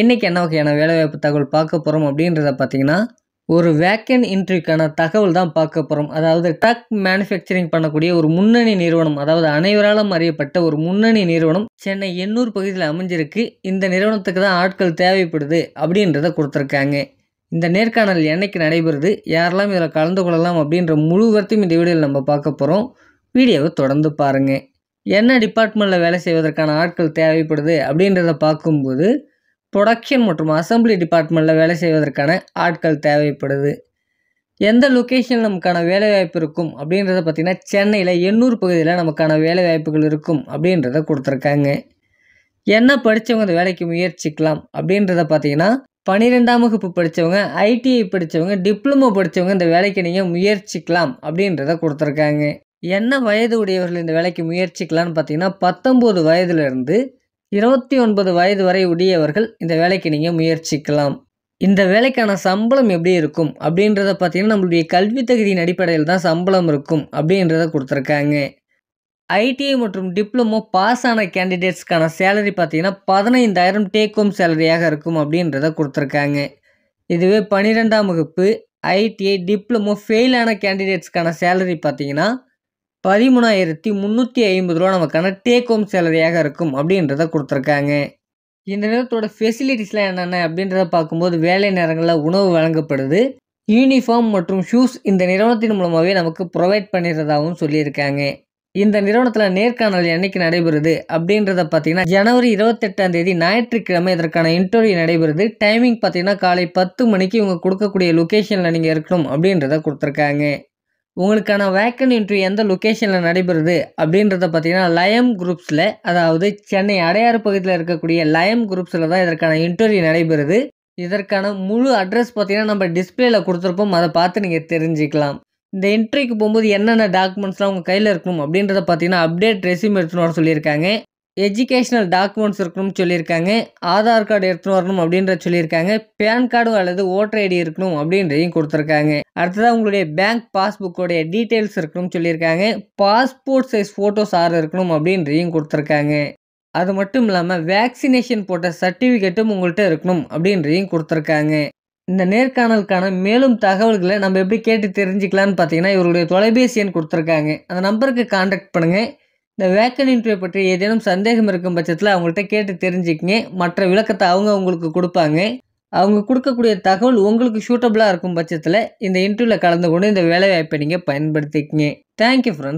இன்றைக்கி என்ன வகையான வேலைவாய்ப்பு தகவல் பார்க்க போகிறோம் அப்படின்றத பார்த்தீங்கன்னா ஒரு வேக்கன் இன்ட்ரிக்கான தகவல் தான் பார்க்க போகிறோம் அதாவது டக் மேனுஃபேக்சரிங் பண்ணக்கூடிய ஒரு முன்னணி நிறுவனம் அதாவது அனைவராலும் அறியப்பட்ட ஒரு முன்னணி நிறுவனம் சென்னை எண்ணூர் பகுதியில் அமைஞ்சிருக்கு இந்த நிறுவனத்துக்கு தான் ஆட்கள் தேவைப்படுது அப்படின்றத கொடுத்துருக்காங்க இந்த நேர்காணல் என்னைக்கு நடைபெறுது யாரெல்லாம் இதில் கலந்து கொள்ளலாம் அப்படின்ற முழு இந்த வீடியோவில் நம்ம பார்க்க போகிறோம் வீடியோவை தொடர்ந்து பாருங்கள் என்ன டிபார்ட்மெண்ட்டில் வேலை செய்வதற்கான ஆட்கள் தேவைப்படுது அப்படின்றத பார்க்கும்போது ப்ரொடக்ஷன் மற்றும் அசம்பிளி டிபார்ட்மெண்ட்டில் வேலை செய்வதற்கான ஆட்கள் தேவைப்படுது எந்த லொக்கேஷனில் நமக்கான வேலைவாய்ப்பு இருக்கும் அப்படின்றத பார்த்திங்கன்னா சென்னையில் எண்ணூர் பகுதியில் நமக்கான வேலைவாய்ப்புகள் இருக்கும் அப்படின்றத கொடுத்துருக்காங்க என்ன படித்தவங்க இந்த வேலைக்கு முயற்சிக்கலாம் அப்படின்றத பார்த்திங்கன்னா பன்னிரெண்டாம் வகுப்பு படித்தவங்க ஐடிஐ படித்தவங்க டிப்ளமோ படித்தவங்க இந்த வேலைக்கு நீங்கள் முயற்சிக்கலாம் அப்படின்றத கொடுத்துருக்காங்க என்ன வயது உடையவர்கள் இந்த வேலைக்கு முயற்சிக்கலாம்னு பார்த்தீங்கன்னா பத்தொம்போது வயதுலேருந்து இருபத்தி ஒன்பது வயது வரை உடையவர்கள் இந்த வேலைக்கு நீங்கள் முயற்சிக்கலாம் இந்த வேலைக்கான சம்பளம் எப்படி இருக்கும் அப்படின்றத பார்த்தீங்கன்னா நம்மளுடைய கல்வி தகுதியின் அடிப்படையில் தான் சம்பளம் இருக்கும் அப்படின்றத கொடுத்துருக்காங்க ஐடிஐ மற்றும் டிப்ளமோ பாஸ் ஆன கேண்டிடேட்ஸ்க்கான சேலரி பார்த்தீங்கன்னா பதினைந்தாயிரம் டேக் ஹோம் சேலரியாக இருக்கும் அப்படின்றத கொடுத்துருக்காங்க இதுவே பன்னிரெண்டாம் வகுப்பு ஐடிஐ டிப்ளமோ ஃபெயிலான கேண்டிடேட்ஸ்க்கான சேலரி பார்த்தீங்கன்னா பதிமூணாயிரத்தி முந்நூற்றி ஐம்பது ரூபா நமக்கான டேக் ஹோம் சேலரியாக இருக்கும் அப்படின்றத கொடுத்துருக்காங்க இந்த நிறுவனத்தோட ஃபெசிலிட்டிஸ்லாம் என்னென்ன அப்படின்றத பார்க்கும்போது வேலை நேரங்களில் உணவு வழங்கப்படுது யூனிஃபார்ம் மற்றும் ஷூஸ் இந்த நிறுவனத்தின் மூலமாகவே நமக்கு ப்ரொவைட் பண்ணிடுறதாகவும் சொல்லியிருக்காங்க இந்த நிறுவனத்தில் நேர்காணல் என்னைக்கு நடைபெறுது அப்படின்றத பார்த்தீங்கன்னா ஜனவரி இருபத்தெட்டாம் தேதி ஞாயிற்றுக்கிழமை இதற்கான இன்டர்வியூ நடைபெறுது டைமிங் பார்த்தீங்கன்னா காலை பத்து மணிக்கு இவங்க கொடுக்கக்கூடிய லொக்கேஷனில் நீங்கள் இருக்கணும் அப்படின்றத கொடுத்துருக்காங்க உங்களுக்கான வேக்கன் இன்ட்ரி எந்த லொக்கேஷனில் நடைபெறுது அப்படின்றத பார்த்தீங்கன்னா லயம் குரூப்ஸில் அதாவது சென்னை அடையாறு பகுதியில் இருக்கக்கூடிய லயம் குரூப்ஸில் தான் இதற்கான இன்டர்வியூ நடைபெறுது இதற்கான முழு அட்ரஸ் பார்த்தீங்கன்னா நம்ம டிஸ்பிளேல கொடுத்துருப்போம் அதை பார்த்து நீங்கள் தெரிஞ்சுக்கலாம் இந்த என்ட்ரிக்கு போகும்போது என்னென்ன டாக்குமெண்ட்ஸ்லாம் உங்கள் கையில் இருக்கணும் அப்படின்றத பார்த்தீங்கன்னா அப்டேட் ரெசியூம் எடுத்துன்னு வர சொல்லியிருக்காங்க எஜுகேஷ்னல் டாக்குமெண்ட்ஸ் இருக்கணும்னு சொல்லியிருக்காங்க ஆதார் கார்டு எடுத்துகிட்டு வரணும் அப்படின்ற சொல்லியிருக்காங்க பேன் கார்டு அல்லது ஓட்டர் ஐடி இருக்கணும் அப்படின்றதையும் கொடுத்துருக்காங்க அடுத்ததாக உங்களுடைய பேங்க் பாஸ்புக்கோடைய டீட்டெயில்ஸ் இருக்கணும்னு சொல்லியிருக்காங்க பாஸ்போர்ட் சைஸ் ஃபோட்டோஸ் ஆறு இருக்கணும் அப்படின்றதையும் கொடுத்துருக்காங்க அது மட்டும் இல்லாமல் வேக்சினேஷன் போட்ட சர்டிஃபிகேட்டும் உங்கள்கிட்ட இருக்கணும் அப்படின்றதையும் கொடுத்துருக்காங்க இந்த நேர்காணலுக்கான மேலும் தகவல்களை நம்ம எப்படி கேட்டு தெரிஞ்சுக்கலான்னு பார்த்தீங்கன்னா இவருடைய தொலைபேசி எண் கொடுத்துருக்காங்க அந்த நம்பருக்கு காண்டாக்ட் பண்ணுங்கள் இந்த வேக்கன் இன்டர்வியூ பற்றி ஏதேனும் சந்தேகம் இருக்கும் பட்சத்தில் அவங்கள்ட்ட கேட்டு தெரிஞ்சுக்கிங்க மற்ற விளக்கத்தை அவங்க உங்களுக்கு கொடுப்பாங்க அவங்க கொடுக்கக்கூடிய தகவல் உங்களுக்கு சூட்டபுளாக இருக்கும் பட்சத்தில் இந்த இன்டர்வியூவில் கலந்து கொண்டு இந்த வேலைவாய்ப்பை நீங்கள் பயன்படுத்திக்கிங்க தேங்க்யூ ஃப்ரெண்ட்ஸ்